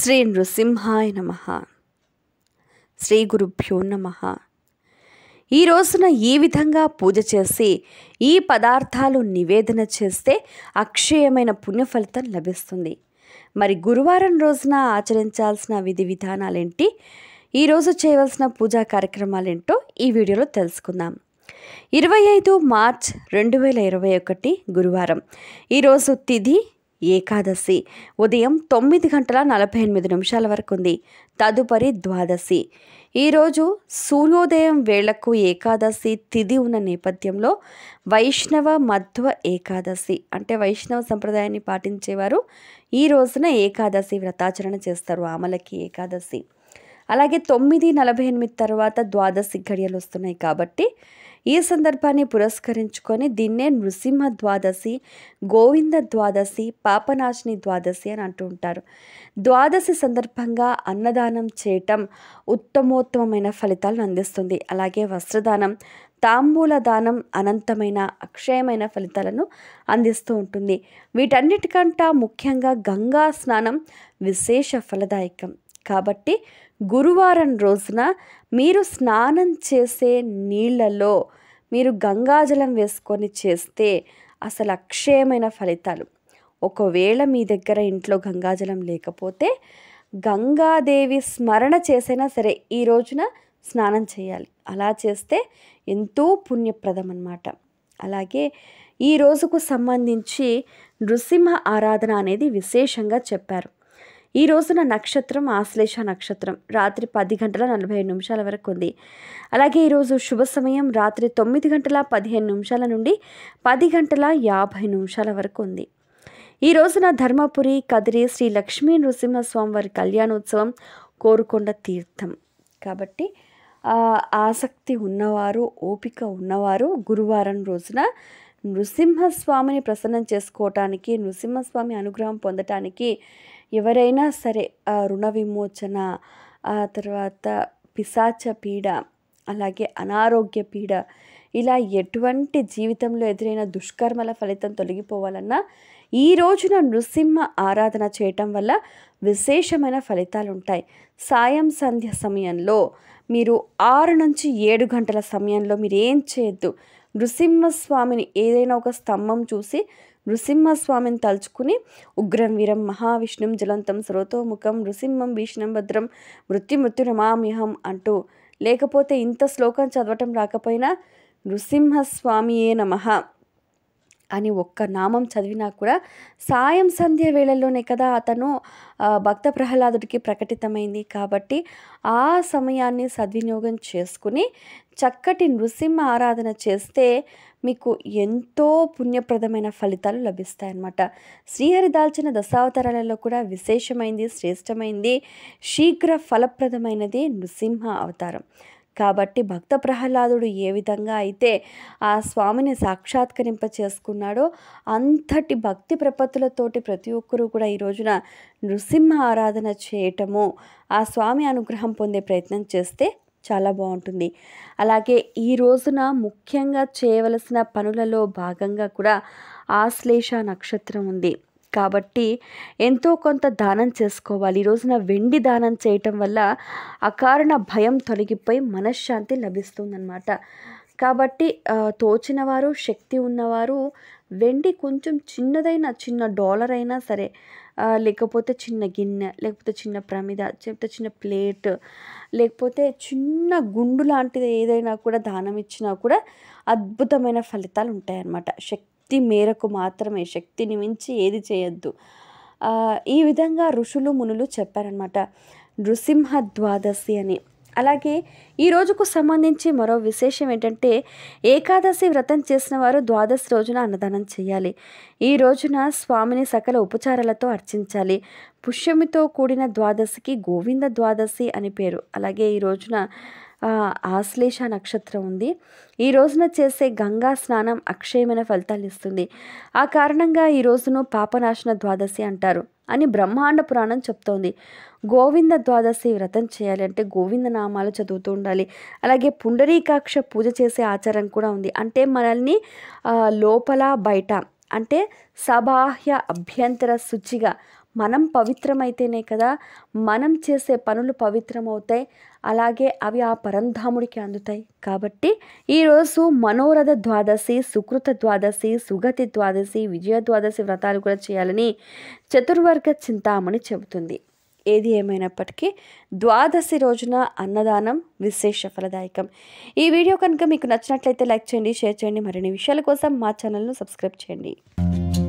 శ్రీ నృసింహాయ నమ శ్రీ గురుభ్యో నమ ఈ రోజున ఈ విధంగా పూజ చేసి ఈ పదార్థాలు నివేదన చేస్తే అక్షయమైన పుణ్యఫలితం లభిస్తుంది మరి గురువారం రోజున ఆచరించాల్సిన విధి విధానాలేంటి ఈరోజు చేయవలసిన పూజా కార్యక్రమాలేంటో ఈ వీడియోలో తెలుసుకుందాం ఇరవై ఐదు మార్చ్ రెండు వేల ఇరవై ఒకటి గురువారం ఈరోజు తిథి ఏకాదశి ఉదయం తొమ్మిది గంటల నలభై ఎనిమిది నిమిషాల వరకు ఉంది తదుపరి ద్వాదశి ఈరోజు సూర్యోదయం వేళకు ఏకాదశి తిది ఉన్న నేపథ్యంలో వైష్ణవ మధ్వ ఏకాదశి అంటే వైష్ణవ సంప్రదాయాన్ని పాటించేవారు ఈ రోజున ఏకాదశి వ్రతాచరణ చేస్తారు ఆమలకి ఏకాదశి అలాగే తొమ్మిది నలభై ఎనిమిది తర్వాత ద్వాదశి ఘడియలు వస్తున్నాయి కాబట్టి ఈ సందర్భాన్ని పురస్కరించుకొని దీన్నే నృసింహ ద్వాదశి గోవింద ద్వాదశి పాపనాశిని ద్వాదశి అని అంటూ ఉంటారు ద్వాదశి సందర్భంగా అన్నదానం చేయటం ఉత్తమోత్తమైన ఫలితాలను అందిస్తుంది అలాగే వస్త్రదానం తాంబూల దానం అనంతమైన అక్షయమైన ఫలితాలను అందిస్తూ ఉంటుంది వీటన్నిటికంట ముఖ్యంగా గంగా స్నానం విశేష ఫలదాయకం కాబట్టి గురువారం రోజున మీరు స్నానం చేసే నీళ్ళలో మీరు గంగాజలం వేసుకొని చేస్తే అసలు అక్షయమైన ఫలితాలు ఒకవేళ మీ దగ్గర ఇంట్లో గంగాజలం లేకపోతే గంగాదేవి స్మరణ చేసైనా సరే ఈ రోజున స్నానం చేయాలి అలా చేస్తే ఎంతో పుణ్యప్రదం అన్నమాట అలాగే ఈ రోజుకు సంబంధించి నృసింహ ఆరాధన అనేది విశేషంగా చెప్పారు ఈ రోజున నక్షత్రం ఆశ్లేష నక్షత్రం రాత్రి పది గంటల నలభై నిమిషాల వరకు ఉంది అలాగే ఈరోజు శుభ సమయం రాత్రి తొమ్మిది గంటల పదిహేను నిమిషాల నుండి పది గంటల యాభై నిమిషాల వరకు ఉంది ఈ రోజున ధర్మపురి కదిరి శ్రీ లక్ష్మీ నృసింహస్వామి వారి కళ్యాణోత్సవం కోరుకొండ తీర్థం కాబట్టి ఆసక్తి ఉన్నవారు ఓపిక ఉన్నవారు గురువారం రోజున నృసింహస్వామిని ప్రసన్నం చేసుకోవటానికి నృసింహస్వామి అనుగ్రహం పొందటానికి ఎవరైనా సరే రుణ విమోచన ఆ తర్వాత పిశాచ పీడ అలాగే అనారోగ్య పీడ ఇలా ఎటువంటి జీవితంలో ఎదురైన దుష్కర్మల ఫలితం తొలగిపోవాలన్నా ఈ రోజున నృసింహ ఆరాధన చేయటం వల్ల విశేషమైన ఫలితాలు ఉంటాయి సాయం సంధ్య సమయంలో మీరు ఆరు నుంచి ఏడు గంటల సమయంలో మీరు ఏం చేయొద్దు నృసింహస్వామిని ఏదైనా ఒక స్తంభం చూసి నృసింహస్వామిని తలుచుకుని ఉగ్రం వీరం మహావిష్ణుం జలంతం సర్వతోముఖం నృసింహం భీష్ణం భద్రం మృత్యు మృత్యు నమామిహం అంటూ లేకపోతే ఇంత శ్లోకం చదవటం రాకపోయినా నృసింహస్వామియే నమ అని ఒక్క నామం చదివినా కూడా సాయం సంధ్య వేళల్లోనే కదా అతను భక్త ప్రహ్లాదుడికి ప్రకటితమైంది కాబట్టి ఆ సమయాన్ని సద్వినియోగం చేసుకుని చక్కటి నృసింహ ఆరాధన చేస్తే మీకు ఎంతో పుణ్యప్రదమైన ఫలితాలు లభిస్తాయన్నమాట శ్రీహరి దాల్చిన దశావతారాలలో కూడా విశేషమైంది శ్రేష్టమైంది శీఘ్ర ఫలప్రదమైనది నృసింహ అవతారం కాబట్టి భక్త ప్రహ్లాదుడు ఏ విధంగా అయితే ఆ స్వామిని సాక్షాత్కరింప చేసుకున్నాడో అంతటి భక్తి ప్రపత్తులతోటి ప్రతి ఒక్కరూ కూడా ఈ రోజున నృసింహ ఆరాధన చేయటము ఆ స్వామి అనుగ్రహం పొందే ప్రయత్నం చేస్తే చాలా బాగుంటుంది అలాగే ఈ రోజున ముఖ్యంగా చేయవలసిన పనులలో భాగంగా కూడా ఆశ్లేష నక్షత్రం ఉంది కాబట్టి ఎంతో కొంత దానం చేసుకోవాలి ఈ రోజున వెండి దానం చేయటం వల్ల అకారణ భయం తొలగిపోయి మనశ్శాంతి లభిస్తుందన్నమాట కాబట్టి తోచిన వారు శక్తి ఉన్నవారు వెండి కొంచెం చిన్నదైన చిన్న డాలర్ అయినా సరే లేకపోతే చిన్న గిన్నె లేకపోతే చిన్న ప్రమిద లేకపోతే చిన్న ప్లేట్ లేకపోతే చిన్న గుండు లాంటిది ఏదైనా కూడా దానం ఇచ్చినా కూడా అద్భుతమైన ఫలితాలు ఉంటాయన్నమాట శక్తి శక్తి మేరకు మాత్రమే శక్తిని మించి ఏది చేయొద్దు ఈ విధంగా ఋషులు మునులు చెప్పారనమాట నృసింహ ద్వాదశి అని అలాగే ఈ రోజుకు సంబంధించి మరో విశేషం ఏంటంటే ఏకాదశి వ్రతం చేసిన వారు ద్వాదశి రోజున అన్నదానం చేయాలి ఈ రోజున స్వామిని సకల ఉపచారాలతో అర్చించాలి పుష్యమితో కూడిన ద్వాదశికి గోవింద ద్వాదశి అని పేరు అలాగే ఈ రోజున ఆశ్లేష నక్షత్రం ఉంది ఈ రోజున చేసే గంగా స్నానం అక్షయమైన ఫలితాలు ఇస్తుంది ఆ కారణంగా ఈ రోజును పాపనాశన ద్వాదశి అంటారు అని బ్రహ్మాండ పురాణం చెప్తోంది గోవింద ద్వాదశి వ్రతం చేయాలి అంటే గోవింద నామాలు చదువుతూ ఉండాలి అలాగే పుండరీకాక్ష పూజ చేసే ఆచారం కూడా ఉంది అంటే మనల్ని లోపల బయట అంటే సబాహ్య అభ్యంతర శుచిగా మనం పవిత్రమైతేనే కదా మనం చేసే పనులు పవిత్రమవుతాయి అలాగే అవి ఆ పరంధాముడికి అందుతాయి కాబట్టి ఈరోజు మనోరథ ద్వాదశి సుకృత ద్వాదశి సుగతి ద్వాదశి విజయ ద్వాదశి వ్రతాలు కూడా చేయాలని చతుర్వర్గ చింతామణి చెబుతుంది ఏది ఏమైనప్పటికీ ద్వాదశి రోజున అన్నదానం విశేష ఫలదాయకం ఈ వీడియో కనుక మీకు నచ్చినట్లయితే లైక్ చేయండి షేర్ చేయండి మరిన్ని విషయాల కోసం మా ఛానల్ను సబ్స్క్రైబ్ చేయండి